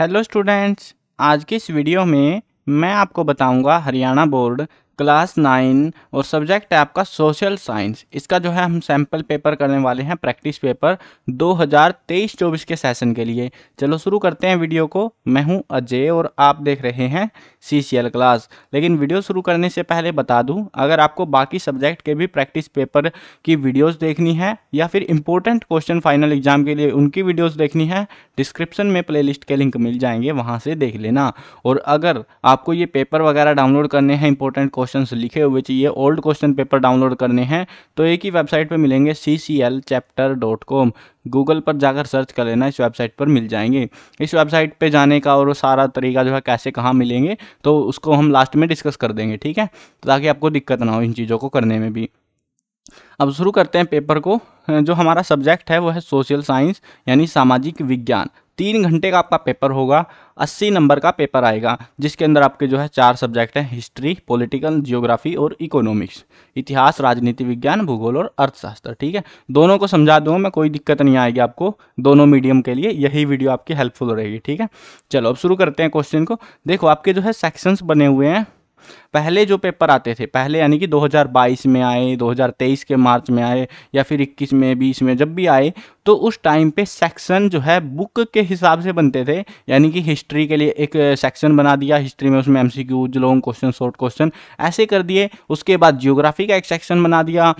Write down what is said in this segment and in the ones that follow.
hello students आज की इस वीडियो में मैं आपको बताऊंगा हरियाणा बोर्ड क्लास नाइन और सब्जेक्ट है आपका सोशल साइंस इसका जो है हम सैम्पल पेपर करने वाले हैं प्रैक्टिस पेपर 2023-24 के सेशन के लिए चलो शुरू करते हैं वीडियो को मैं हूं अजय और आप देख रहे हैं सी क्लास लेकिन वीडियो शुरू करने से पहले बता दूं अगर आपको बाकी सब्जेक्ट के भी प्रैक्टिस पेपर की वीडियोज़ देखनी है या फिर इंपॉर्टेंट क्वेश्चन फाइनल एग्जाम के लिए उनकी वीडियोज़ देखनी है डिस्क्रिप्शन में प्लेलिस्ट के लिंक मिल जाएंगे वहाँ से देख लेना और अगर आपको ये पेपर वगैरह डाउनलोड करने हैं इंपॉर्टेंट क्वेश्चन क्वेश्चन लिखे हुए चाहिए ओल्ड क्वेश्चन पेपर डाउनलोड करने हैं तो एक ही वेबसाइट पर मिलेंगे C C L chapter dot com Google पर जाकर सर्च कर लेना इस वेबसाइट पर मिल जाएंगे इस वेबसाइट पे जाने का और सारा तरीका जो है कैसे कहाँ मिलेंगे तो उसको हम लास्ट में डिस्कस कर देंगे ठीक है तो ताकि आपको दिक्कत ना हो इन चीज़ों को करने में भी अब शुरू करते हैं पेपर को जो हमारा सब्जेक्ट है वो है सोशल साइंस यानी सामाजिक विज्ञान तीन घंटे का आपका पेपर होगा अस्सी नंबर का पेपर आएगा जिसके अंदर आपके जो है चार सब्जेक्ट हैं हिस्ट्री पॉलिटिकल जियोग्राफी और इकोनॉमिक्स इतिहास राजनीति विज्ञान भूगोल और अर्थशास्त्र ठीक है दोनों को समझा दूँगा मैं कोई दिक्कत नहीं आएगी आपको दोनों मीडियम के लिए यही वीडियो आपकी हेल्पफुल रहेगी ठीक है चलो अब शुरू करते हैं क्वेश्चन को देखो आपके जो है सेक्शंस बने हुए हैं पहले जो पेपर आते थे पहले यानी कि 2022 में आए 2023 के मार्च में आए या फिर 21 में 20 में जब भी आए तो उस टाइम पे सेक्शन जो है बुक के हिसाब से बनते थे यानी कि हिस्ट्री के लिए एक सेक्शन बना दिया हिस्ट्री में उसमें M C Qs long question short question ऐसे कर दिए उसके बाद जियोग्राफी का एक सेक्शन बना दिया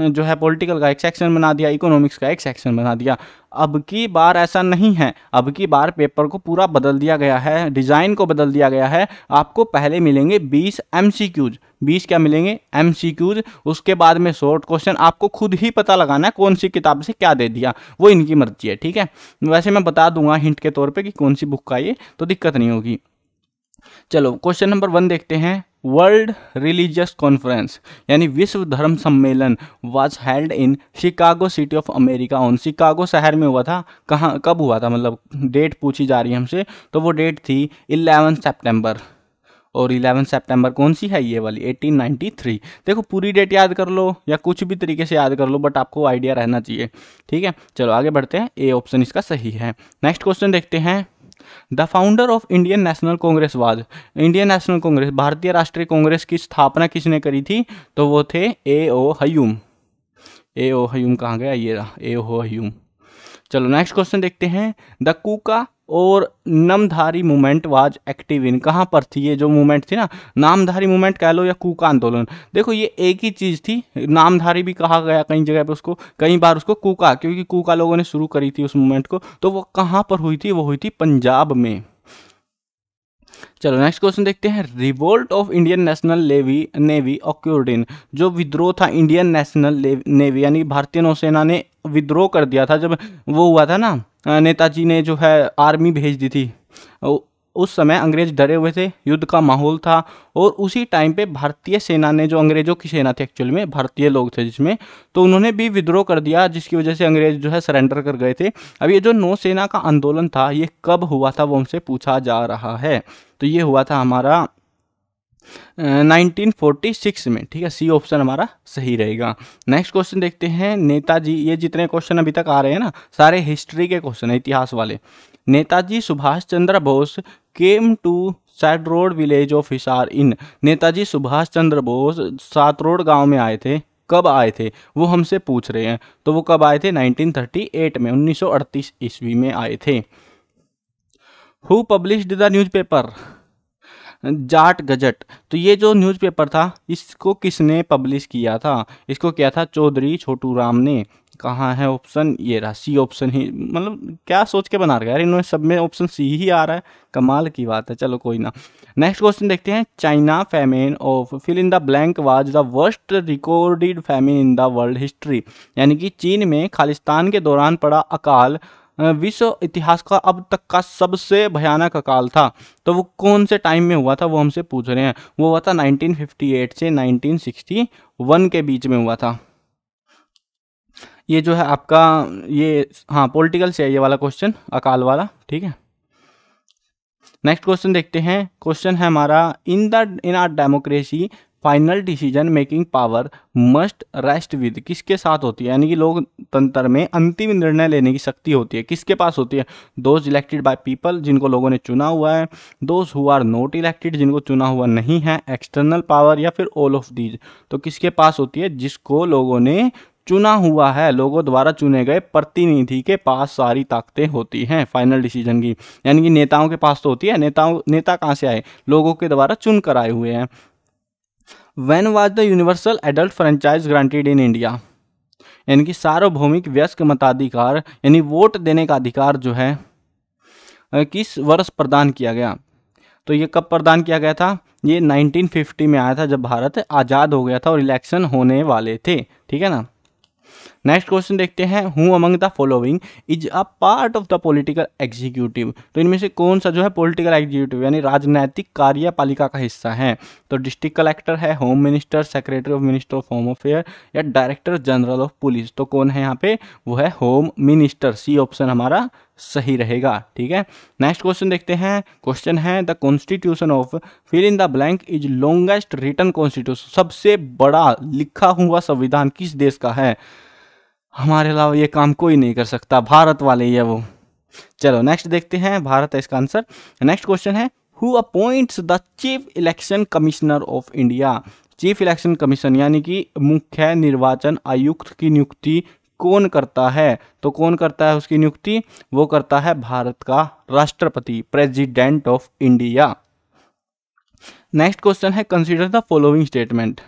जो है पॉलिटिकल का एक सेक्शन बना दिया इकोनॉमिक्स का एक सेक्शन बना दिया अब की बार ऐसा नहीं है अब की बार पेपर को पूरा बदल दिया गया है डिज़ाइन को बदल दिया गया है आपको पहले मिलेंगे बीस एम सी क्यूज बीस क्या मिलेंगे एम सी क्यूज उसके बाद में शॉर्ट क्वेश्चन आपको खुद ही पता लगाना है कौन सी किताब से क्या दे दिया वो इनकी मर्जी है ठीक है वैसे मैं बता दूंगा हिंट के तौर पे कि कौन सी बुक का ये तो दिक्कत नहीं होगी चलो क्वेश्चन नंबर वन देखते हैं वर्ल्ड रिलीजियस कॉन्फ्रेंस यानी विश्व धर्म सम्मेलन was held in Chicago city of America on Chicago शहर में हुआ था कहाँ कब हुआ था मतलब डेट पूछी जा रही है हमसे तो वो डेट थी 11 सितंबर और 11 सितंबर कौन सी है ये वाली 1893 देखो पूरी डेट याद कर लो या कुछ भी तरीके से याद कर लो बट आपको आइडिया रहना चाहिए ठीक है चलो आगे बढ़ते हैं ए ऑप्शन इसका सही है नेक्स्ट क्वेश्चन देखते हैं the founder of Indian National Congress was Indian National Congress भारतीय राष्ट्रीय कांग्रेस की स्थापना किसने करी थी तो वो थे ए ओ हयूम ए ओ हयूम कहाँ गया ये रहा ए ओ हयूम चलो नेक्स्ट क्वेश्चन देखते हैं द कूका और Namdhari movement was active in कहाँ पर थी ये जो मूवमेंट थी ना नामधारी मूवमेंट कह लो या कूका आंदोलन देखो ये एक ही चीज़ थी नामधारी भी कहा गया कई जगह पे उसको कई बार उसको कूका क्योंकि कूका लोगों ने शुरू करी थी उस मूवमेंट को तो वो कहाँ पर हुई थी वो हुई थी पंजाब में चलो नेक्स्ट क्वेश्चन देखते हैं revolt of Indian national levy navy occurred in जो विद्रोह था इंडियन नेशनल नेवी यानी भारतीय नौसेना ने विद्रोह कर दिया था जब वो हुआ था ना नेताजी ने जो है आर्मी भेज दी थी उस समय अंग्रेज डरे हुए थे युद्ध का माहौल था और उसी टाइम पे भारतीय सेना ने जो अंग्रेजों की सेना थी एक्चुअली में भारतीय लोग थे जिसमें तो उन्होंने भी विद्रोह कर दिया जिसकी वजह से अंग्रेज जो है सरेंडर कर गए थे अब ये जो नौसेना का आंदोलन था ये कब हुआ था वो हमसे पूछा जा रहा है तो ये हुआ था हमारा 1946 में ठीक है सी ऑप्शन हमारा सही रहेगा नेक्स्ट क्वेश्चन देखते हैं नेताजी ये जितने क्वेश्चन अभी तक आ रहे हैं ना सारे हिस्ट्री के क्वेश्चन है इतिहास वाले Netaji Subhash Chandra Bose came to Satrod village of Hisar in Netaji Subhash Chandra Bose Satrod गाँव में आए थे कब आए थे वो हमसे पूछ रहे हैं तो वो कब आए थे 1938 में 1938 ईस्वी में आए थे who published the newspaper Jat gazette तो ये जो न्यूज़पेपर था इसको किसने पब्लिश किया था इसको किया था चौधरी छोटू राम ने कहाँ है ऑप्शन ये रहा सी ऑप्शन ही मतलब क्या सोच के बना रखा यार इन्होंने सब में ऑप्शन सी ही आ रहा है कमाल की बात है चलो कोई ना नेक्स्ट क्वेश्चन देखते हैं China famine of fill in the blank was the worst recorded famine in the world history यानी कि चीन में खालिस्तान के दौरान पड़ा अकाल विश्व इतिहास का अब तक का सबसे भयानक अकाल था तो वो कौन से टाइम में हुआ था वो हमसे पूछ रहे हैं वो हुआ था 1958 से 1961 के बीच में हुआ था ये जो है आपका ये हाँ पॉलिटिकल से ये वाला क्वेश्चन अकाल वाला ठीक है नेक्स्ट क्वेश्चन देखते हैं क्वेश्चन है हमारा in the in R democracy final decision making power must rest with किसके साथ होती है यानी कि लोकतंत्र में अंतिम निर्णय लेने की शक्ति होती है किसके पास होती है दोज इलेक्टेड बाय पीपल जिनको लोगों ने चुना हुआ है those who are not elected जिनको चुना हुआ नहीं है एक्सटर्नल पावर या फिर ऑल ऑफ दीज तो किसके पास होती है जिसको लोगों ने चुना हुआ है लोगों द्वारा चुने गए प्रतिनिधि के पास सारी ताकतें होती हैं फाइनल डिसीजन की यानी कि नेताओं के पास तो होती है नेताओं नेता कहाँ से आए लोगों के द्वारा चुन कर आए हुए हैं when was the universal adult franchise granted in India यानी कि सार्वभौमिक व्यस्क मताधिकार यानी वोट देने का अधिकार जो है किस वर्ष प्रदान किया गया तो ये कब प्रदान किया गया था ये 1950 में आया था जब भारत आज़ाद हो गया था और इलेक्शन होने वाले थे ठीक है ना नेक्स्ट क्वेश्चन देखते हैं who among the following is a part of the political executive तो इनमें से कौन सा जो है पॉलिटिकल एग्जीक्यूटिव यानी राजनीतिक कार्यपालिका का हिस्सा है तो डिस्ट्रिक्ट कलेक्टर है home minister secretary of minister of home affair या डायरेक्टर जनरल ऑफ पुलिस तो कौन है यहाँ पे वो है होम मिनिस्टर सी ऑप्शन हमारा सही रहेगा ठीक है नेक्स्ट क्वेश्चन देखते हैं क्वेश्चन है the constitution of fill in the blank is longest written constitution सबसे बड़ा लिखा हुआ संविधान किस देश का है हमारे अलावा ये काम कोई नहीं कर सकता भारत वाले ही है वो चलो नेक्स्ट देखते हैं भारत है इसका आंसर नेक्स्ट क्वेश्चन है who appoints the chief election commissioner of India chief election commission यानी कि मुख्य निर्वाचन आयुक्त की नियुक्ति कौन करता है तो कौन करता है उसकी नियुक्ति वो करता है भारत का राष्ट्रपति president of India next question है कंसीडर द फॉलोइंग स्टेटमेंट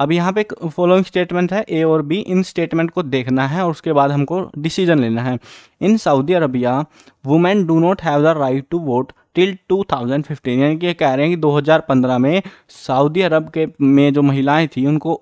अब यहाँ पे फॉलोइंग स्टेटमेंट है ए और बी इन स्टेटमेंट को देखना है और उसके बाद हमको डिसीजन लेना है in Saudi Arabia women do not have the right to vote till 2015 यानी कि ये कह रहे हैं कि 2015 में सऊदी अरब के में जो महिलाएं थी उनको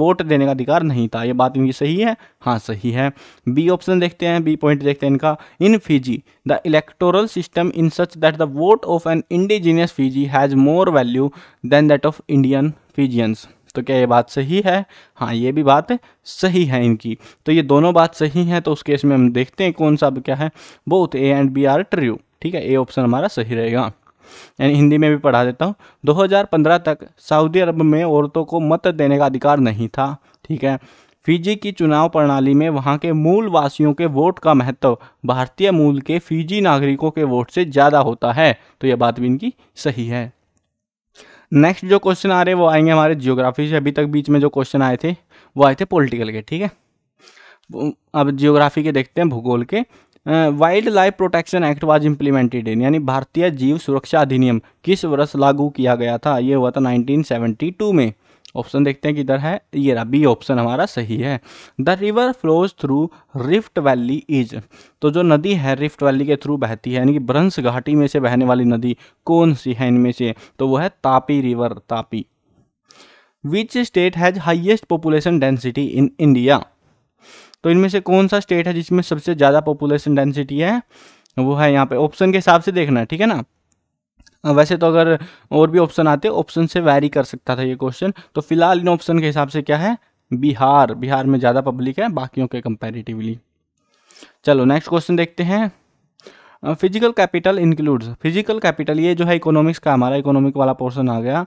वोट देने का अधिकार नहीं था ये बात इनकी सही है हाँ सही है बी ऑप्शन देखते हैं बी पॉइंट देखते हैं इनका in Fiji the electoral system in such that the vote of an indigenous Fiji has more value than that of Indian Fijians तो क्या ये बात सही है हाँ ये भी बात सही है इनकी तो ये दोनों बात सही है तो उस केस में हम देखते हैं कौन सा क्या है both A and B are true ठीक है ए ऑप्शन हमारा सही रहेगा यानी हिंदी में भी पढ़ा देता हूँ 2015 तक सऊदी अरब में औरतों को मत देने का अधिकार नहीं था ठीक है फिजी की चुनाव प्रणाली में वहाँ के मूल वासियों के वोट का महत्व भारतीय मूल के फिजी नागरिकों के वोट से ज़्यादा होता है तो यह बात भी इनकी सही है नेक्स्ट जो क्वेश्चन आ रहे हैं वो आएंगे हमारे जियोग्राफी से अभी तक बीच में जो क्वेश्चन आए थे वो आए थे पॉलिटिकल के ठीक है अब जियोग्राफी के देखते हैं भूगोल के wildlife protection act was implemented in यानी भारतीय जीव सुरक्षा अधिनियम किस वर्ष लागू किया गया था ये हुआ था 1972 में ऑप्शन देखते हैं किधर है ये रहा बी ऑप्शन हमारा सही है the river flows through rift valley is तो जो नदी है रिफ्ट वैली के थ्रू बहती है यानी कि ब्रंस घाटी में से बहने वाली नदी कौन सी है इनमें से तो वो है Tapi river Tapi which state has highest population density in India तो इनमें से कौन सा स्टेट है जिसमें सबसे ज़्यादा पॉपुलेशन डेंसिटी है वो है यहाँ पे ऑप्शन के हिसाब से देखना ठीक है ना वैसे तो अगर और भी ऑप्शन आते ऑप्शन से वैरी कर सकता था ये क्वेश्चन तो फिलहाल इन ऑप्शन के हिसाब से क्या है बिहार बिहार में ज़्यादा पब्लिक है बाकियों के कंपेरेटिवली चलो नेक्स्ट क्वेश्चन देखते हैं physical capital includes physical capital ये जो है इकोनॉमिक्स का हमारा इकोनॉमिक वाला पोर्सन आ गया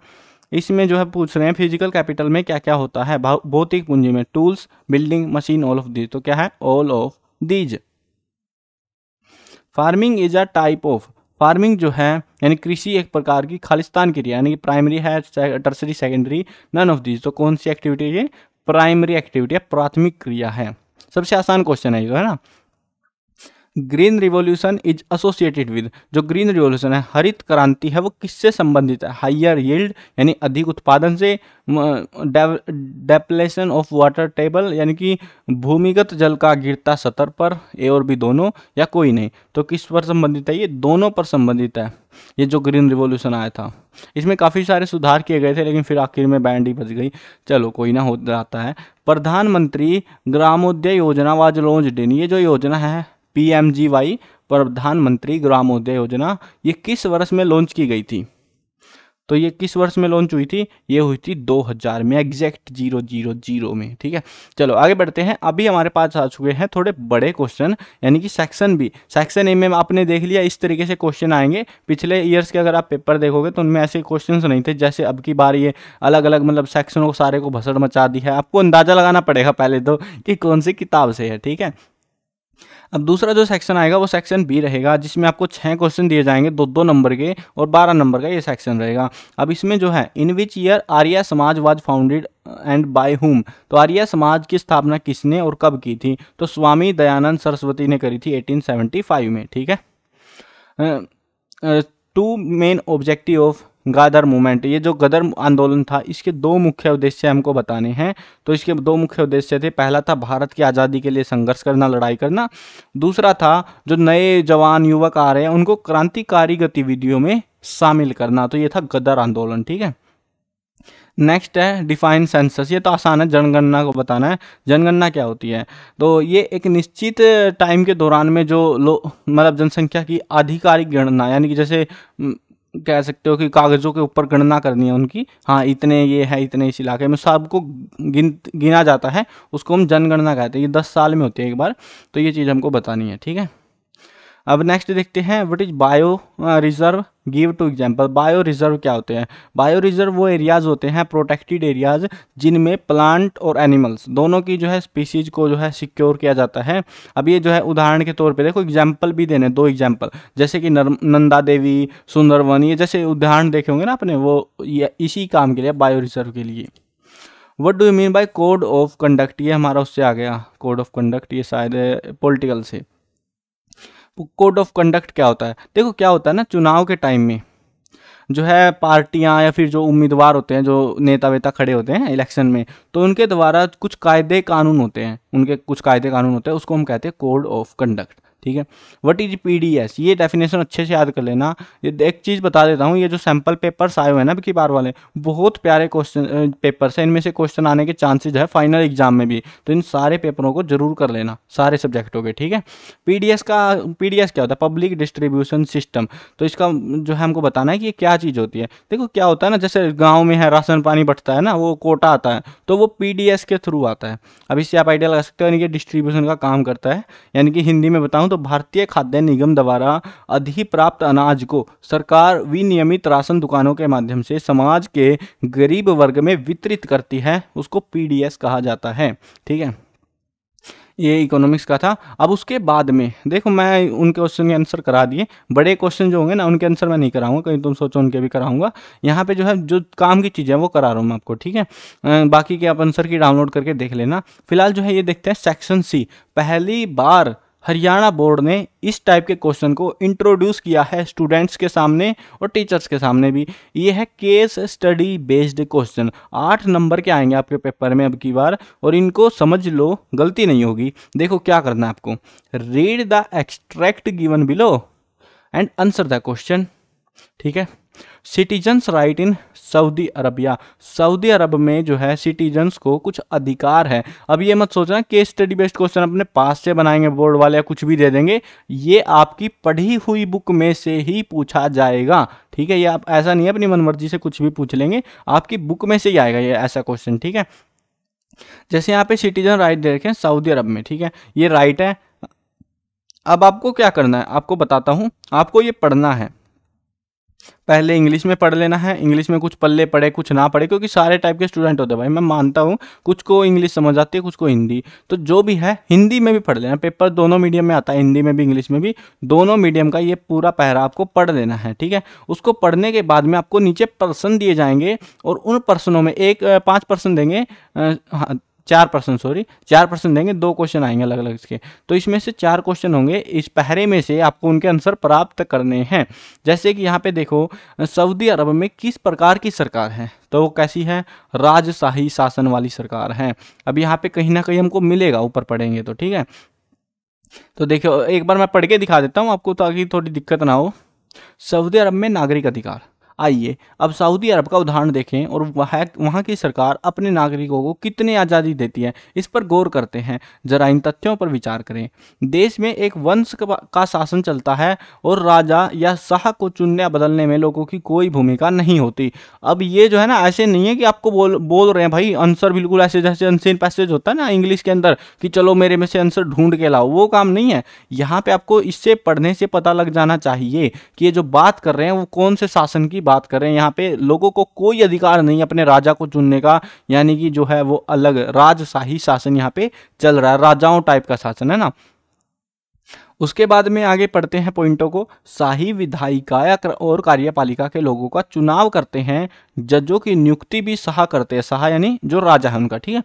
इसमें जो है पूछ रहे हैं फिजिकल कैपिटल में क्या क्या होता है भौतिक पूंजी में tools building machine all of these तो क्या है all of these farming is a type of farming जो है यानी कृषि एक प्रकार की खालिस्तान क्रिया यानी कि प्राइमरी है tertiary secondary none of these तो कौन सी एक्टिविटी है ये प्राइमरी एक्टिविटी है प्राथमिक क्रिया है सबसे आसान क्वेश्चन है ये तो, है ना green revolution is associated with जो ग्रीन रिवॉल्यूशन है हरित क्रांति है वो किससे संबंधित है हाइयर यील्ड यानी अधिक उत्पादन से डेपलेशन ऑफ वाटर टेबल यानी कि भूमिगत जल का गिरता सतर पर ए और बी दोनों या कोई नहीं तो किस पर संबंधित है ये दोनों पर संबंधित है ये जो ग्रीन रिवॉल्यूशन आया था इसमें काफ़ी सारे सुधार किए गए थे लेकिन फिर आखिर में बैंड ही बच गई चलो कोई ना हो जाता है प्रधानमंत्री ग्रामोदय योजना वाज लॉन्च डिन ये जो योजना है पीएमजीवाई प्रधानमंत्री ग्रामोदय योजना ये किस वर्ष में लॉन्च की गई थी तो ये किस वर्ष में लॉन्च हुई थी ये हुई थी 2000 में एग्जैक्ट जीरो जीरो जीरो में ठीक है चलो आगे बढ़ते हैं अभी हमारे पास आ चुके हैं थोड़े बड़े क्वेश्चन यानी कि सेक्शन बी सेक्शन ए में आपने देख लिया इस तरीके से क्वेश्चन आएंगे पिछले ईयर्स के अगर आप पेपर देखोगे तो उनमें ऐसे क्वेश्चन नहीं थे जैसे अब की बार ये अलग अलग मतलब सेक्शनों को सारे को भसड़ मचा दी है आपको अंदाज़ा लगाना पड़ेगा पहले तो कि कौन सी किताब से है ठीक है अब दूसरा जो सेक्शन आएगा वो सेक्शन बी रहेगा जिसमें आपको छः क्वेश्चन दिए जाएंगे दो दो नंबर के और बारह नंबर का ये सेक्शन रहेगा अब इसमें जो है इन विच ईयर आर्या समाज was founded and by whom तो आर्या समाज की स्थापना किसने और कब की थी तो स्वामी दयानंद सरस्वती ने करी थी एटीन में ठीक है two main objective of Ghadar movement ये जो गदर आंदोलन था इसके दो मुख्य उद्देश्य हमको बताने हैं तो इसके दो मुख्य उद्देश्य थे पहला था भारत की आज़ादी के लिए संघर्ष करना लड़ाई करना दूसरा था जो नए जवान युवक आ रहे हैं उनको क्रांतिकारी गतिविधियों में शामिल करना तो ये था गदर आंदोलन ठीक है नेक्स्ट है डिफाइन सेंसस ये तो आसान है जनगणना को बताना है जनगणना क्या होती है तो ये एक निश्चित टाइम के दौरान में जो मतलब जनसंख्या की आधिकारिक गणना यानी कि जैसे कह सकते हो कि कागज़ों के ऊपर गणना करनी है उनकी हाँ इतने ये है इतने इस इलाके में सबको गिन गिना जाता है उसको हम जनगणना कहते हैं ये दस साल में होती है एक बार तो ये चीज़ हमको बतानी है ठीक है अब नेक्स्ट देखते हैं what is bio reserve give two example bio reserve क्या होते हैं बायो रिज़र्व वो एरियाज़ होते हैं प्रोटेक्टेड एरियाज़ जिनमें प्लांट और एनिमल्स दोनों की जो है स्पीसीज़ को जो है सिक्योर किया जाता है अब ये जो है उदाहरण के तौर पे देखो एग्जाम्पल भी देने दो एग्जाम्पल जैसे कि नंदा देवी सुंदरवन ये जैसे उदाहरण देखे होंगे ना अपने वो ये इसी काम के लिए बायो रिज़र्व के लिए what do you mean by code of conduct ये हमारा उससे आ गया कोड ऑफ कंडक्ट ये शायद पॉलिटिकल से कोड ऑफ कंडक्ट क्या होता है देखो क्या होता है ना चुनाव के टाइम में जो है पार्टियां या फिर जो उम्मीदवार होते हैं जो नेता वेता खड़े होते हैं इलेक्शन में तो उनके द्वारा कुछ कायदे कानून होते हैं उनके कुछ कायदे कानून होते हैं उसको हम कहते हैं कोड ऑफ कंडक्ट ठीक है वट इज एस ये डेफिनेशन अच्छे से याद कर लेना ये एक चीज़ बता देता हूँ ये जो सैम्पल पेपर्स आए हुए हैं ना की बार वाले बहुत प्यारे क्वेश्चन पेपर्स हैं इनमें से क्वेश्चन आने के चांसेज है फाइनल एग्जाम में भी तो इन सारे पेपरों को जरूर कर लेना सारे सब्जेक्टों के ठीक है एस का एस क्या होता है पब्लिक डिस्ट्रीब्यूशन सिस्टम तो इसका जो है हमको बताना है कि ये क्या चीज़ होती है देखो क्या होता है ना जैसे गाँव में है राशन पानी बटता है ना वो कोटा आता है तो वो एस के थ्रू आता है अब इससे आप आइडिया लगा सकते हो यानी कि डिस्ट्रीब्यूशन का काम करता है यानी कि हिंदी में बताऊँ तो भारतीय खाद्य निगम द्वारा अधिप्राप्त अनाज को सरकार विनियमित राशन दुकानों के माध्यम से समाज के गरीब वर्ग में वितरित करती है उसको पीडीएस कहा जाता है ठीक है ये इकोनॉमिक्स का था अब उसके बाद में देखो मैं उनके क्वेश्चन के आंसर करा दिए बड़े क्वेश्चन जो होंगे ना उनके आंसर मैं नहीं कराऊंगा कहीं तुम सोचो उनके भी कराऊंगा यहाँ पे जो है जो काम की चीज़ें वो करा रहा हूँ मैं आपको ठीक है बाकी के आप आंसर की डाउनलोड करके देख लेना फिलहाल जो है ये देखते हैं सेक्शन सी पहली बार हरियाणा बोर्ड ने इस टाइप के क्वेश्चन को इंट्रोड्यूस किया है स्टूडेंट्स के सामने और टीचर्स के सामने भी ये है केस स्टडी बेस्ड क्वेश्चन आठ नंबर के आएंगे आपके पेपर में अब की बार और इनको समझ लो गलती नहीं होगी देखो क्या करना है आपको read the extract given below and answer the question ठीक है citizens right in Saudi Arabia सऊदी अरब में जो है सिटीजन्स को कुछ अधिकार है अब ये मत सोचना केस स्टडी बेस्ड क्वेश्चन अपने पास से बनाएंगे बोर्ड वाले या कुछ भी दे देंगे ये आपकी पढ़ी हुई बुक में से ही पूछा जाएगा ठीक है ये आप ऐसा नहीं है अपनी मनमर्जी से कुछ भी पूछ लेंगे आपकी बुक में से ही आएगा ये ऐसा क्वेश्चन ठीक है जैसे यहाँ पे सिटीजन राइट दे रखे हैं सऊदी अरब में ठीक है ये राइट है अब आपको क्या करना है आपको बताता हूँ आपको ये पढ़ना है पहले इंग्लिश में पढ़ लेना है इंग्लिश में कुछ पल्ले पढ़े कुछ ना पढ़े क्योंकि सारे टाइप के स्टूडेंट होते हैं भाई मैं मानता हूँ कुछ को इंग्लिश समझ आती है कुछ को हिंदी तो जो भी है हिंदी में भी पढ़ लेना पेपर दोनों मीडियम में आता है हिंदी में भी इंग्लिश में भी दोनों मीडियम का ये पूरा पहरा आपको पढ़ लेना है ठीक है उसको पढ़ने के बाद में आपको नीचे पर्सन दिए जाएंगे और उन पर्सनों में एक पाँच पर्सन देंगे हाँ, चार पर्सन सॉरी चार पर्सन देंगे दो क्वेश्चन आएंगे अलग अलग इसके तो इसमें से चार क्वेश्चन होंगे इस पहरे में से आपको उनके आंसर प्राप्त करने हैं जैसे कि यहाँ पे देखो सऊदी अरब में किस प्रकार की सरकार है तो वो कैसी है राजशाही शासन वाली सरकार है अब यहाँ पे कहीं ना कहीं हमको मिलेगा ऊपर पढ़ेंगे तो ठीक है तो देखो एक बार मैं पढ़ के दिखा देता हूँ आपको ताकि थोड़ी दिक्कत ना हो सऊदी अरब में नागरिक अधिकार आइए अब सऊदी अरब का उदाहरण देखें और वह वहाँ की सरकार अपने नागरिकों को कितनी आज़ादी देती है इस पर गौर करते हैं जरा इन तथ्यों पर विचार करें देश में एक वंश का शासन चलता है और राजा या शाह को चुनने बदलने में लोगों की कोई भूमिका नहीं होती अब ये जो है ना ऐसे नहीं है कि आपको बोल बोल रहे हैं भाई आंसर बिल्कुल ऐसे जैसे अनसेन पैसेज होता है ना इंग्लिश के अंदर कि चलो मेरे में से आंसर ढूंढ के लाओ वो काम नहीं है यहाँ पर आपको इससे पढ़ने से पता लग जाना चाहिए कि ये जो बात कर रहे हैं वो कौन से शासन की बात करें यहाँ पे लोगों को कोई अधिकार नहीं अपने राजा को चुनने का यानी कि जो है वो अलग राजशाही शासन यहाँ पे चल रहा है राजाओं टाइप का शासन है ना उसके बाद में आगे पढ़ते हैं पॉइंटों को शाही विधायिका या और कार्यपालिका के लोगों का चुनाव करते हैं जजों की नियुक्ति भी सहा करते हैं सहा यानी जो राजा है उनका ठीक है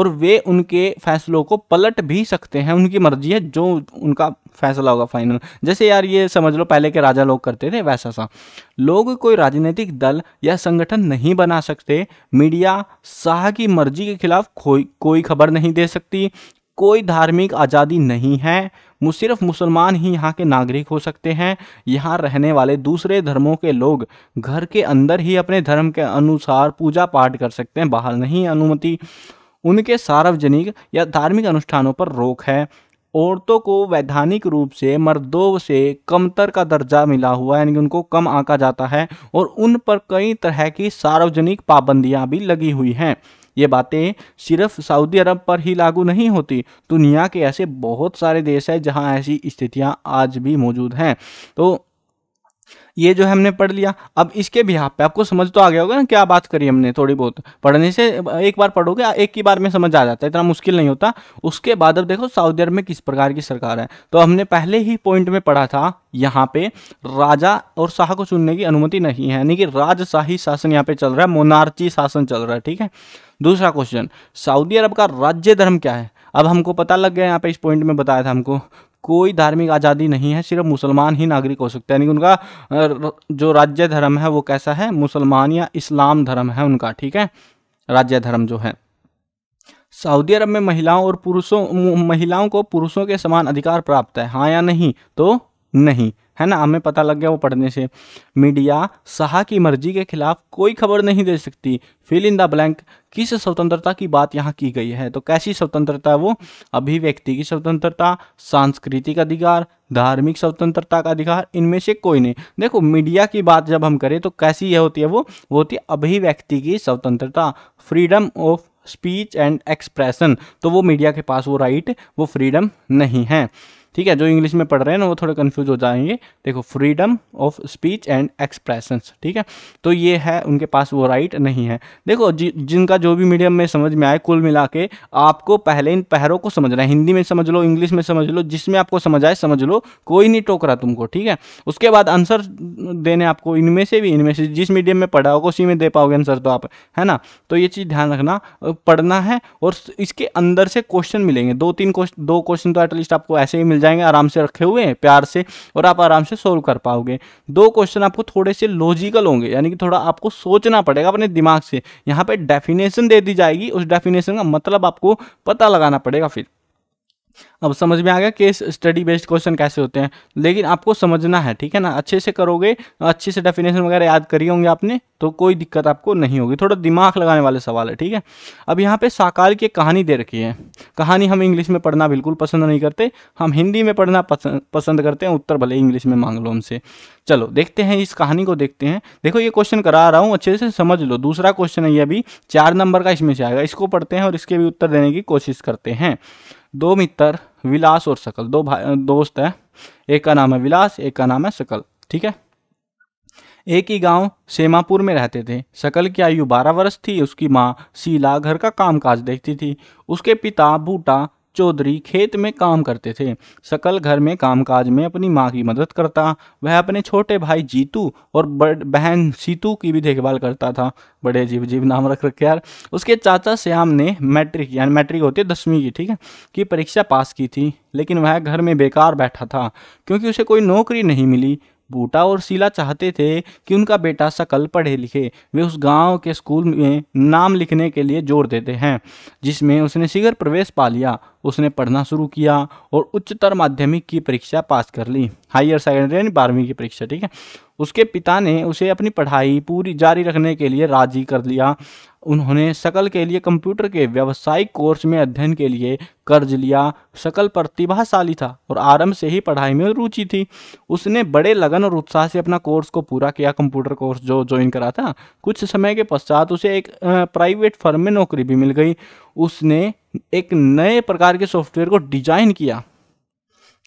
और वे उनके फैसलों को पलट भी सकते हैं उनकी मर्जी है जो उनका फैसला होगा फाइनल जैसे यार ये समझ लो पहले के राजा लोग करते थे वैसा सा लोग कोई राजनीतिक दल या संगठन नहीं बना सकते मीडिया शाह की मर्जी के खिलाफ कोई कोई खबर नहीं दे सकती कोई धार्मिक आज़ादी नहीं है सिर्फ मुसलमान ही यहाँ के नागरिक हो सकते हैं यहाँ रहने वाले दूसरे धर्मों के लोग घर के अंदर ही अपने धर्म के अनुसार पूजा पाठ कर सकते हैं बाहर नहीं अनुमति उनके सार्वजनिक या धार्मिक अनुष्ठानों पर रोक है औरतों को वैधानिक रूप से मर्दों से कमतर का दर्जा मिला हुआ है यानी कि उनको कम आंका जाता है और उन पर कई तरह की सार्वजनिक पाबंदियां भी लगी हुई हैं ये बातें सिर्फ सऊदी अरब पर ही लागू नहीं होती दुनिया के ऐसे बहुत सारे देश हैं जहां ऐसी स्थितियां आज भी मौजूद हैं तो ये जो हमने पढ़ लिया अब इसके भी आप पे आपको समझ तो आ गया होगा ना क्या बात करी हमने थोड़ी बहुत पढ़ने से एक बार पढ़ोगे एक ही बार में समझ आ जाता है इतना मुश्किल नहीं होता उसके बाद अब देखो सऊदी अरब में किस प्रकार की सरकार है तो हमने पहले ही पॉइंट में पढ़ा था यहाँ पे राजा और शाह को चुनने की अनुमति नहीं है यानी कि राजशाही शासन यहाँ पे चल रहा है मोनार्ची शासन चल रहा है ठीक है दूसरा क्वेश्चन सऊदी अरब का राज्य धर्म क्या है अब हमको पता लग गया यहाँ पे इस पॉइंट में बताया था हमको कोई धार्मिक आज़ादी नहीं है सिर्फ मुसलमान ही नागरिक हो सकते हैं यानी कि उनका जो राज्य धर्म है वो कैसा है मुसलमान या इस्लाम धर्म है उनका ठीक है राज्य धर्म जो है सऊदी अरब में महिलाओं और पुरुषों महिलाओं को पुरुषों के समान अधिकार प्राप्त है हाँ या नहीं तो नहीं है ना हमें पता लग गया वो पढ़ने से मीडिया शाह की मर्जी के खिलाफ कोई खबर नहीं दे सकती फिल इन द ब्लैंक किस स्वतंत्रता की बात यहाँ की गई है तो कैसी स्वतंत्रता है वो अभिव्यक्ति की स्वतंत्रता सांस्कृतिक अधिकार धार्मिक स्वतंत्रता का अधिकार इनमें से कोई नहीं देखो मीडिया की बात जब हम करें तो कैसी यह होती है वो वो होती है अभिव्यक्ति की स्वतंत्रता freedom of speech and expression तो वो मीडिया के पास वो राइट वो फ्रीडम नहीं है ठीक है जो इंग्लिश में पढ़ रहे हैं ना वो थोड़े कन्फ्यूज हो जाएंगे देखो freedom of speech and expression ठीक है तो ये है उनके पास वो राइट नहीं है देखो जि, जिनका जो भी मीडियम में समझ में आए कुल मिला के आपको पहले इन पहरों को समझना है हिंदी में समझ लो इंग्लिश में समझ लो जिसमें आपको समझ आए समझ लो कोई नहीं टोक रहा तुमको ठीक है उसके बाद आंसर देने आपको इनमें से भी इनमें से जिस मीडियम में पढ़ा होगा उसी में दे पाओगे आंसर तो आप है ना तो ये चीज़ ध्यान रखना पढ़ना है और इसके अंदर से क्वेश्चन मिलेंगे दो तीन क्वेश्चन दो क्वेश्चन तो एटलीस्ट आपको ऐसे ही मिल जाएंगे आराम से रखे हुए हैं प्यार से और आप आराम से सोल्व कर पाओगे दो क्वेश्चन आपको थोड़े से लॉजिकल होंगे यानी कि थोड़ा आपको सोचना पड़ेगा अपने दिमाग से यहाँ पर डेफिनेशन दे दी जाएगी उस डेफिनेशन का मतलब आपको पता लगाना पड़ेगा फिर अब समझ में आ गया केस स्टडी बेस्ड क्वेश्चन कैसे होते हैं लेकिन आपको समझना है ठीक है ना अच्छे से करोगे अच्छे से डेफिनेशन वगैरह याद करिए होंगे आपने तो कोई दिक्कत आपको नहीं होगी थोड़ा दिमाग लगाने वाले सवाल है ठीक है अब यहाँ पे साकार की कहानी दे रखी है कहानी हम इंग्लिश में पढ़ना बिल्कुल पसंद नहीं करते हम हिंदी में पढ़ना पसंद करते हैं उत्तर भले इंग्लिश में मांग लो हमसे चलो देखते हैं इस कहानी को देखते हैं देखो ये क्वेश्चन करा रहा हूँ अच्छे से समझ लो दूसरा क्वेश्चन है ये अभी चार नंबर का इसमें से आएगा इसको पढ़ते हैं और इसके भी उत्तर देने की कोशिश करते हैं दो मित्र विलास और सकल दो भाई दोस्त हैं एक का नाम है विलास एक का नाम है सकल ठीक है एक ही गांव सेमापुर में रहते थे सकल की आयु बारह वर्ष थी उसकी माँ शीला घर का कामकाज देखती थी उसके पिता बूटा चौधरी खेत में काम करते थे सकल घर में कामकाज में अपनी माँ की मदद करता वह अपने छोटे भाई जीतू और बहन सीतू की भी देखभाल करता था बड़े अजीब अजीब नाम रख रखे यार उसके चाचा श्याम ने मैट्रिक यानी मैट्रिक होती है दसवीं की ठीक है की परीक्षा पास की थी लेकिन वह घर में बेकार बैठा था क्योंकि उसे कोई नौकरी नहीं मिली बूटा और शीला चाहते थे कि उनका बेटा सकल पढ़े लिखे वे उस गांव के स्कूल में नाम लिखने के लिए जोर देते हैं जिसमें उसने शीघ्र प्रवेश पा लिया उसने पढ़ना शुरू किया और उच्चतर माध्यमिक की परीक्षा पास कर ली हायर सेकेंडरी यानी बारहवीं की परीक्षा ठीक है उसके पिता ने उसे अपनी पढ़ाई पूरी जारी रखने के लिए राजी कर लिया उन्होंने शकल के लिए कंप्यूटर के व्यावसायिक कोर्स में अध्ययन के लिए कर्ज लिया शकल प्रतिभाशाली था और आरंभ से ही पढ़ाई में रुचि थी उसने बड़े लगन और उत्साह से अपना कोर्स को पूरा किया कंप्यूटर कोर्स जो ज्वाइन करा था कुछ समय के पश्चात उसे एक प्राइवेट फर्म में नौकरी भी मिल गई उसने एक नए प्रकार के सॉफ्टवेयर को डिजाइन किया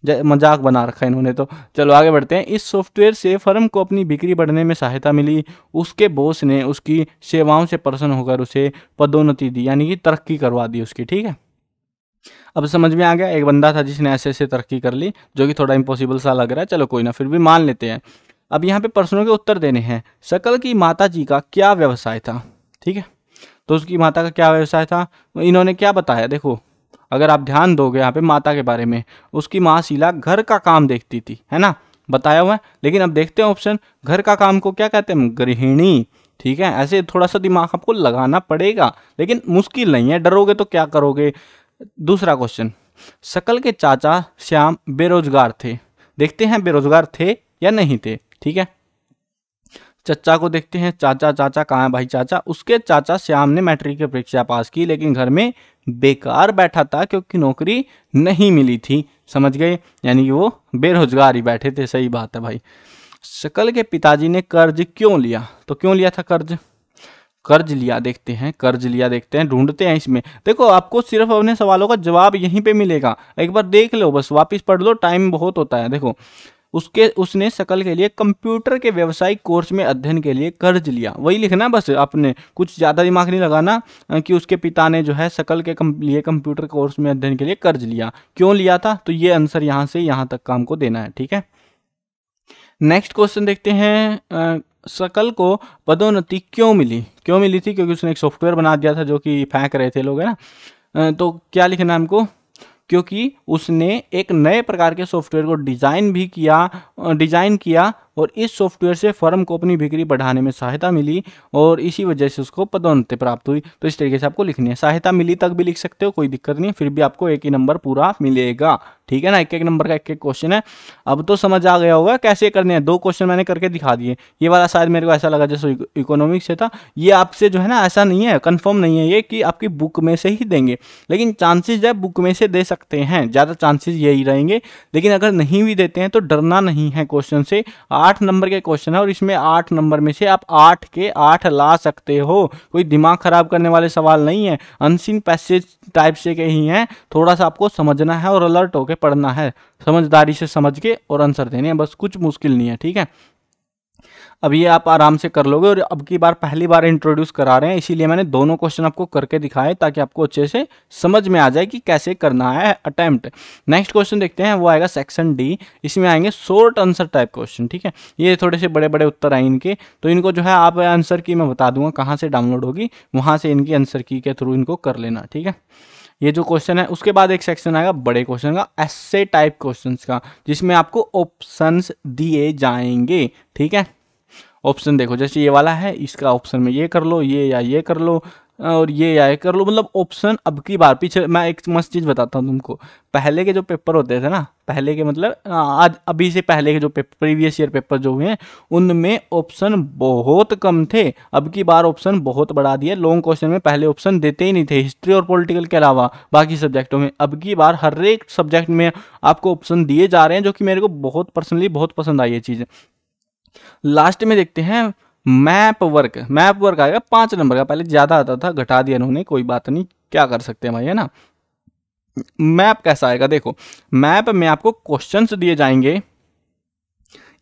मजाक बना रखा है इन्होंने तो चलो आगे बढ़ते हैं इस सॉफ्टवेयर से फर्म को अपनी बिक्री बढ़ने में सहायता मिली उसके बॉस ने उसकी सेवाओं से प्रसन्न होकर उसे पदोन्नति दी यानी कि तरक्की करवा दी उसकी ठीक है अब समझ में आ गया एक बंदा था जिसने ऐसे ऐसे तरक्की कर ली जो कि थोड़ा इम्पॉसिबल सा लग रहा है चलो कोई ना फिर भी मान लेते हैं अब यहाँ पे प्रश्नों के उत्तर देने हैं सकल की माता जी का क्या व्यवसाय था ठीक है तो उसकी माता का क्या व्यवसाय था इन्होंने क्या बताया देखो अगर आप ध्यान दोगे यहाँ पे माता के बारे में उसकी माँ शीला घर का काम देखती थी है ना बताया हुआ है लेकिन अब देखते हैं ऑप्शन घर का काम को क्या कहते हैं गृहिणी ठीक है ऐसे थोड़ा सा दिमाग आपको लगाना पड़ेगा लेकिन मुश्किल नहीं है डरोगे तो क्या करोगे दूसरा क्वेश्चन सकल के चाचा श्याम बेरोजगार थे देखते हैं बेरोजगार थे या नहीं थे ठीक है चचा को देखते हैं चाचा चाचा कहाँ है भाई चाचा उसके चाचा श्याम ने मैट्रिक की परीक्षा पास की लेकिन घर में बेकार बैठा था क्योंकि नौकरी नहीं मिली थी समझ गए यानी कि वो बेरोजगार ही बैठे थे सही बात है भाई शकल के पिताजी ने कर्ज क्यों लिया तो क्यों लिया था कर्ज कर्ज लिया देखते हैं कर्ज लिया देखते हैं ढूंढते हैं इसमें देखो आपको सिर्फ अपने सवालों का जवाब यहीं पे मिलेगा एक बार देख लो बस वापस पढ़ लो टाइम बहुत होता है देखो उसके उसने शकल के लिए कंप्यूटर के व्यवसायिक कोर्स में अध्ययन के लिए कर्ज लिया वही लिखना बस आपने कुछ ज़्यादा दिमाग नहीं लगाना कि उसके पिता ने जो है शकल के कम, लिए कंप्यूटर कोर्स में अध्ययन के लिए कर्ज लिया क्यों लिया था तो ये आंसर यहाँ से यहाँ तक काम को देना है ठीक है नेक्स्ट क्वेश्चन देखते हैं शकल को पदोन्नति क्यों मिली क्यों मिली थी क्योंकि उसने एक सॉफ्टवेयर बना दिया था जो कि फेंक रहे थे लोग है ना तो क्या लिखना है हमको क्योंकि उसने एक नए प्रकार के सॉफ्टवेयर को डिज़ाइन भी किया डिज़ाइन किया और इस सॉफ्टवेयर से फर्म को अपनी बिक्री बढ़ाने में सहायता मिली और इसी वजह से उसको पदोन्नति प्राप्त हुई तो इस तरीके से आपको लिखनी है सहायता मिली तक भी लिख सकते हो कोई दिक्कत नहीं फिर भी आपको एक ही नंबर पूरा मिलेगा ठीक है ना एक एक नंबर का एक एक क्वेश्चन है अब तो समझ आ गया होगा कैसे करने हैं दो क्वेश्चन मैंने करके दिखा दिए ये वाला शायद मेरे को ऐसा लगा जैसे इकोनॉमिक्स से था ये आपसे जो है ना ऐसा नहीं है कंफर्म नहीं है ये कि आपकी बुक में से ही देंगे लेकिन चांसेस जब बुक में से दे सकते हैं ज़्यादा चांसेज यही रहेंगे लेकिन अगर नहीं भी देते हैं तो डरना नहीं है क्वेश्चन से आप आठ नंबर के क्वेश्चन है और इसमें आठ नंबर में से आप आठ के आठ ला सकते हो कोई दिमाग खराब करने वाले सवाल नहीं है अनसिन पैसेज टाइप से के ही हैं थोड़ा सा आपको समझना है और अलर्ट होके पढ़ना है समझदारी से समझ के और आंसर देने हैं बस कुछ मुश्किल नहीं है ठीक है अब ये आप आराम से कर लोगे और अब की बार पहली बार इंट्रोड्यूस करा रहे हैं इसीलिए मैंने दोनों क्वेश्चन आपको करके दिखाए ताकि आपको अच्छे से समझ में आ जाए कि कैसे करना है अटैम्प्ट नेक्स्ट क्वेश्चन देखते हैं वो आएगा सेक्शन डी इसमें आएंगे शॉर्ट आंसर टाइप क्वेश्चन ठीक है ये थोड़े से बड़े बड़े उत्तर आए इनके तो इनको जो है आप आंसर की मैं बता दूंगा कहाँ से डाउनलोड होगी वहाँ से इनकी आंसर की के थ्रू इनको कर लेना ठीक है ये जो क्वेश्चन है उसके बाद एक सेक्शन आएगा बड़े क्वेश्चन का ऐसे टाइप क्वेश्चन का जिसमें आपको ऑप्शन दिए जाएंगे ठीक है ऑप्शन देखो जैसे ये वाला है इसका ऑप्शन में ये कर लो ये या ये कर लो और ये आए कर लो मतलब ऑप्शन अब की बार पीछे मैं एक मस्त चीज़ बताता हूँ तुमको पहले के जो पेपर होते थे ना पहले के मतलब आज अभी से पहले के जो पेपर प्रीवियस ईयर पेपर जो हुए हैं उनमें ऑप्शन बहुत कम थे अब की बार ऑप्शन बहुत बढ़ा दिया लॉन्ग क्वेश्चन में पहले ऑप्शन देते ही नहीं थे हिस्ट्री और पॉलिटिकल के अलावा बाकी सब्जेक्टों में अब की बार हर एक सब्जेक्ट में आपको ऑप्शन दिए जा रहे हैं जो कि मेरे को बहुत पर्सनली बहुत पसंद आई ये चीज़ लास्ट में देखते हैं मैप वर्क मैप वर्क आएगा पांच नंबर का पहले ज़्यादा आता था घटा दिया उन्होंने कोई बात नहीं क्या कर सकते हैं भाई है ना मैप कैसा आएगा देखो मैप में आपको क्वेश्चंस दिए जाएंगे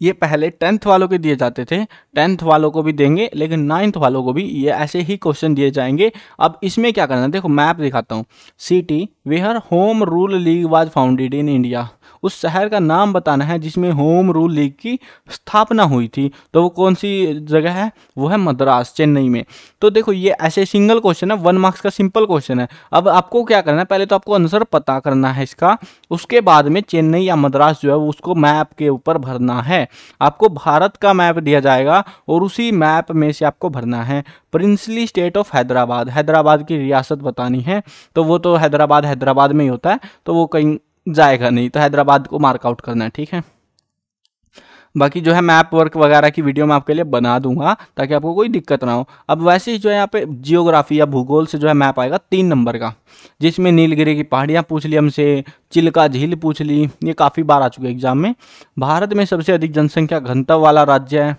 ये पहले टेंथ वालों के दिए जाते थे टेंथ वालों को भी देंगे लेकिन नाइन्थ वालों को भी ये ऐसे ही क्वेश्चन दिए जाएंगे अब इसमें क्या करना है देखो मैप दिखाता हूँ city where home rule league was founded in India उस शहर का नाम बताना है जिसमें होम रूल लीग की स्थापना हुई थी तो वो कौन सी जगह है वो है मद्रास चेन्नई में तो देखो ये ऐसे सिंगल क्वेश्चन है वन मार्क्स का सिंपल क्वेश्चन है अब आपको क्या करना है पहले तो आपको आंसर पता करना है इसका उसके बाद में चेन्नई या मद्रास जो है उसको मैप के ऊपर भरना है आपको भारत का मैप दिया जाएगा और उसी मैप में से आपको भरना है princely state of Hyderabad Hyderabad की रियासत बतानी है तो वो तो हैदराबाद हैदराबाद में ही होता है तो वो कहीं जाएगा नहीं तो हैदराबाद को मार्कआउट करना है ठीक है बाकी जो है मैप वर्क वगैरह की वीडियो मैं आपके लिए बना दूंगा ताकि आपको कोई दिक्कत ना हो अब वैसे ही जो है यहाँ पे जियोग्राफी या भूगोल से जो है मैप आएगा तीन नंबर का जिसमें नीलगिरी की पहाड़ियाँ पूछ ली हमसे चिलका झील पूछ ली ये काफ़ी बार आ चुके एग्जाम में भारत में सबसे अधिक जनसंख्या घनत्व वाला राज्य है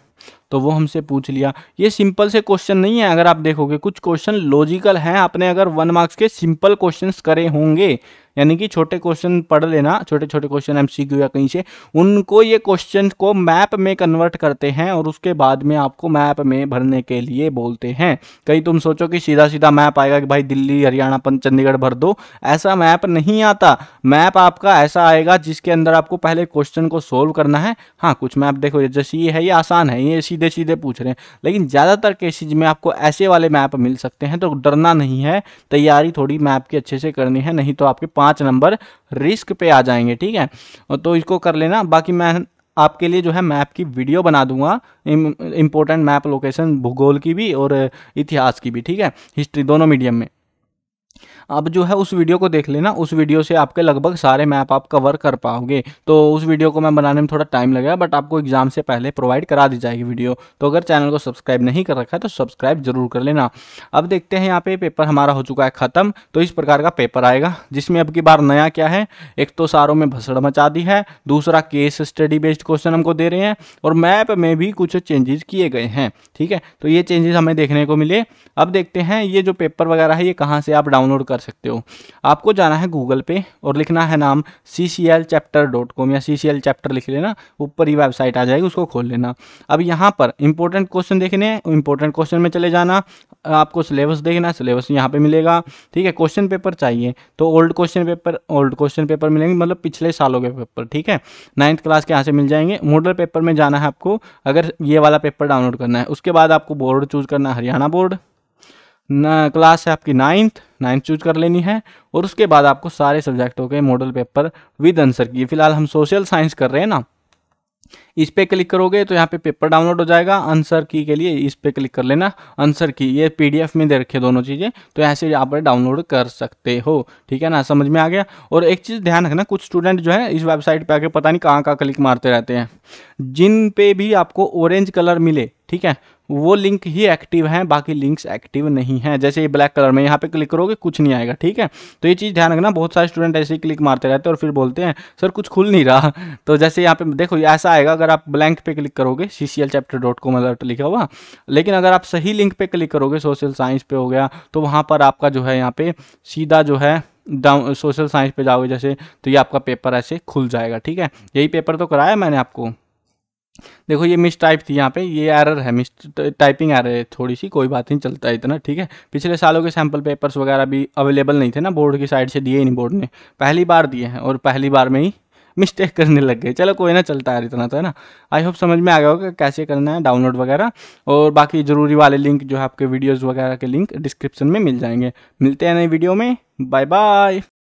तो वो हमसे पूछ लिया ये सिंपल से क्वेश्चन नहीं है अगर आप देखोगे कुछ क्वेश्चन लॉजिकल हैं आपने अगर वन मार्क्स के सिंपल क्वेश्चन करे होंगे यानी कि छोटे क्वेश्चन पढ़ लेना छोटे छोटे क्वेश्चन एम या कहीं से उनको ये क्वेश्चन को मैप में कन्वर्ट करते हैं और उसके बाद में आपको मैप में भरने के लिए बोलते हैं कहीं तुम सोचो कि सीधा सीधा मैप आएगा कि भाई दिल्ली हरियाणा चंडीगढ़ भर दो ऐसा मैप नहीं आता मैप आपका ऐसा आएगा जिसके अंदर आपको पहले क्वेश्चन को सोल्व करना है हाँ कुछ मैप देखो जैसे ये है ये आसान है ये सीधे सीधे पूछ रहे हैं लेकिन ज़्यादातर केसेज में आपको ऐसे वाले मैप मिल सकते हैं तो डरना नहीं है तैयारी थोड़ी मैप की अच्छे से करनी है नहीं तो आपके पाँच नंबर रिस्क पर आ जाएंगे ठीक है तो इसको कर लेना बाकी मैं आपके लिए जो है मैप की वीडियो बना दूंगा इम्पोर्टेंट मैप लोकेशन भूगोल की भी और इतिहास की भी ठीक है हिस्ट्री दोनों मीडियम में आप जो है उस वीडियो को देख लेना उस वीडियो से आपके लगभग सारे मैप आप कवर कर पाओगे तो उस वीडियो को मैं बनाने में थोड़ा टाइम लगेगा बट आपको एग्जाम से पहले प्रोवाइड करा दी जाएगी वीडियो तो अगर चैनल को सब्सक्राइब नहीं कर रखा है तो सब्सक्राइब जरूर कर लेना अब देखते हैं यहाँ पे पेपर हमारा हो चुका है ख़त्म तो इस प्रकार का पेपर आएगा जिसमें अब की बार नया क्या है एक तो सारों में भसड़ मचा दी है दूसरा केस स्टडी बेस्ड क्वेश्चन हमको दे रहे हैं और मैप में भी कुछ चेंजेस किए गए हैं ठीक है तो ये चेंजेस हमें देखने को मिले अब देखते हैं ये जो पेपर वगैरह है ये कहाँ से आप डाउनलोड कर कर सकते हो आपको जाना है गूगल पे और लिखना है नाम C C L chapter dot com या सी सी एल चैप्टर लिख लेना ऊपर ही वेबसाइट आ जाएगी उसको खोल लेना अब यहाँ पर इंपॉर्टेंट क्वेश्चन देखने हैं इंपॉर्टेंट क्वेश्चन में चले जाना आपको सिलेबस देखना सिलेबस यहाँ पर मिलेगा ठीक है क्वेश्चन पेपर चाहिए तो old question paper old question paper मिलेंगे मतलब पिछले सालों के पेपर ठीक है नाइन्थ क्लास के यहाँ से मिल जाएंगे मॉडल पेपर में जाना है आपको अगर ये वाला पेपर डाउनलोड करना है उसके बाद आपको बोर्ड चूज करना है हरियाणा बोर्ड क्लास है आपकी नाइन्थ नाइन्थ चूज कर लेनी है और उसके बाद आपको सारे सब्जेक्टों के मॉडल पेपर विद आंसर की फिलहाल हम सोशल साइंस कर रहे हैं ना इस पे क्लिक करोगे तो यहाँ पे पेपर डाउनलोड हो जाएगा आंसर की के लिए इस पे क्लिक कर लेना आंसर की ये पीडीएफ में दे रखे दोनों चीज़ें तो यहाँ से आप डाउनलोड कर सकते हो ठीक है ना समझ में आ गया और एक चीज़ ध्यान रखना कुछ स्टूडेंट जो है इस वेबसाइट पे आके पता नहीं कहाँ कहाँ क्लिक मारते रहते हैं जिन पे भी आपको ऑरेंज कलर मिले ठीक है वो लिंक ही एक्टिव हैं बाकी लिंक्स एक्टिव नहीं हैं जैसे ये ब्लैक कलर में यहाँ पे क्लिक करोगे कुछ नहीं आएगा ठीक है तो ये चीज़ ध्यान रखना बहुत सारे स्टूडेंट ऐसे ही क्लिक मारते रहते हैं और फिर बोलते हैं सर कुछ खुल नहीं रहा तो जैसे यहाँ पे देखो ऐसा आएगा अगर आप ब्लैंक पे क्लिक करोगे C C L chapter dot com alert लिखा हुआ लेकिन अगर आप सही लिंक पर क्लिक करोगे सोशल साइंस पर हो गया तो वहाँ पर आपका जो है यहाँ पर सीधा जो है डाउन सोशल साइंस पर जाओगे जैसे तो ये आपका पेपर ऐसे खुल जाएगा ठीक है यही पेपर तो कराया मैंने आपको देखो ये मिस टाइप थी यहाँ पे ये एरर है मिस टाइपिंग एरर है थोड़ी सी कोई बात नहीं चलता है इतना ठीक है पिछले सालों के सैम्पल पेपर्स वगैरह भी अवेलेबल नहीं थे ना बोर्ड की साइड से दिए ही नहीं बोर्ड ने पहली बार दिए हैं और पहली बार में ही मिस्टेक करने लग गए चलो कोई ना चलता है इतना तो है ना आई होप समझ में आ गया होगा कैसे करना है डाउनलोड वगैरह और बाकी ज़रूरी वाले लिंक जो है आपके वीडियोज़ वगैरह के लिंक डिस्क्रिप्शन में मिल जाएंगे मिलते हैं नई वीडियो में बाय बाय